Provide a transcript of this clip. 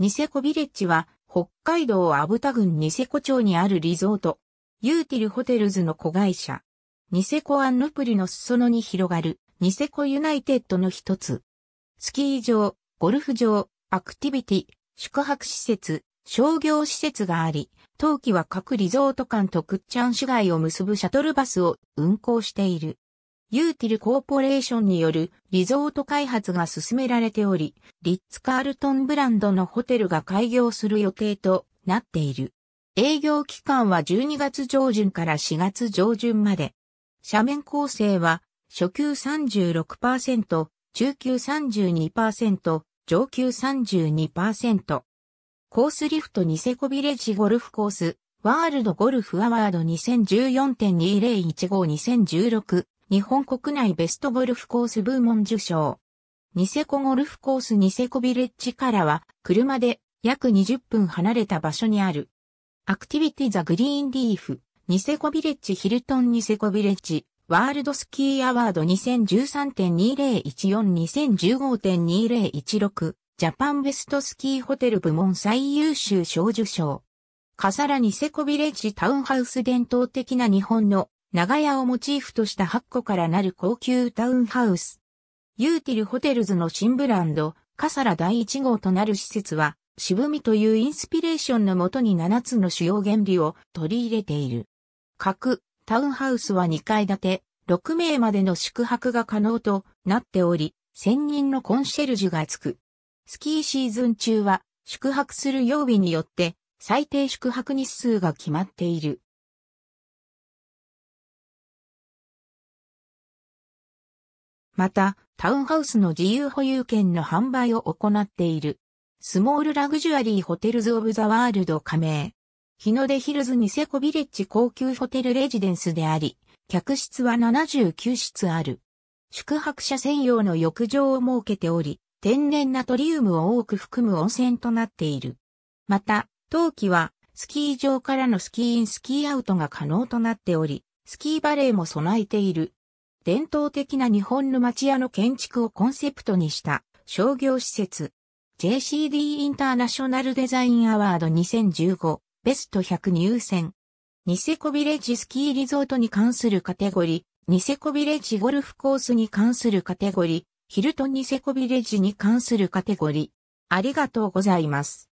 ニセコビレッジは、北海道アブタ郡ニセコ町にあるリゾート、ユーティルホテルズの子会社。ニセコアンヌプリの裾野に広がる、ニセコユナイテッドの一つ。スキー場、ゴルフ場、アクティビティ、宿泊施設、商業施設があり、冬季は各リゾート間とクッチャン市街を結ぶシャトルバスを運行している。ユーティルコーポレーションによるリゾート開発が進められており、リッツ・カールトンブランドのホテルが開業する予定となっている。営業期間は12月上旬から4月上旬まで。斜面構成は、初級36%、中級32%、上級32%。コースリフトニセコビレッジゴルフコース、ワールドゴルフアワード2014.20152016日本国内ベストゴルフコース部門受賞。ニセコゴルフコースニセコビレッジからは、車で約20分離れた場所にある。アクティビティザグリーンリーフ、ニセコビレッジヒルトンニセコビレッジ、ワールドスキーアワード2013.2014-2015.2016ジャパンベストスキーホテル部門最優秀賞受賞。カサラニセコビレッジタウンハウス伝統的な日本の長屋をモチーフとした8個からなる高級タウンハウス。ユーティルホテルズの新ブランド、カサラ第1号となる施設は、渋みというインスピレーションのもとに7つの主要原理を取り入れている。各、タウンハウスは2階建て、6名までの宿泊が可能となっており、1000人のコンシェルジュがつく。スキーシーズン中は、宿泊する曜日によって、最低宿泊日数が決まっている。また、タウンハウスの自由保有権の販売を行っている。スモールラグジュアリーホテルズオブザワールド加盟。日の出ヒルズニセコビレッジ高級ホテルレジデンスであり、客室は79室ある。宿泊者専用の浴場を設けており、天然ナトリウムを多く含む温泉となっている。また、冬季は、スキー場からのスキーインスキーアウトが可能となっており、スキーバレーも備えている。伝統的な日本の町屋の建築をコンセプトにした商業施設。JCD インターナショナルデザインアワード2015ベスト100入選。ニセコビレッジスキーリゾートに関するカテゴリー、ニセコビレッジゴルフコースに関するカテゴリー、ヒルトンニセコビレッジに関するカテゴリー。ありがとうございます。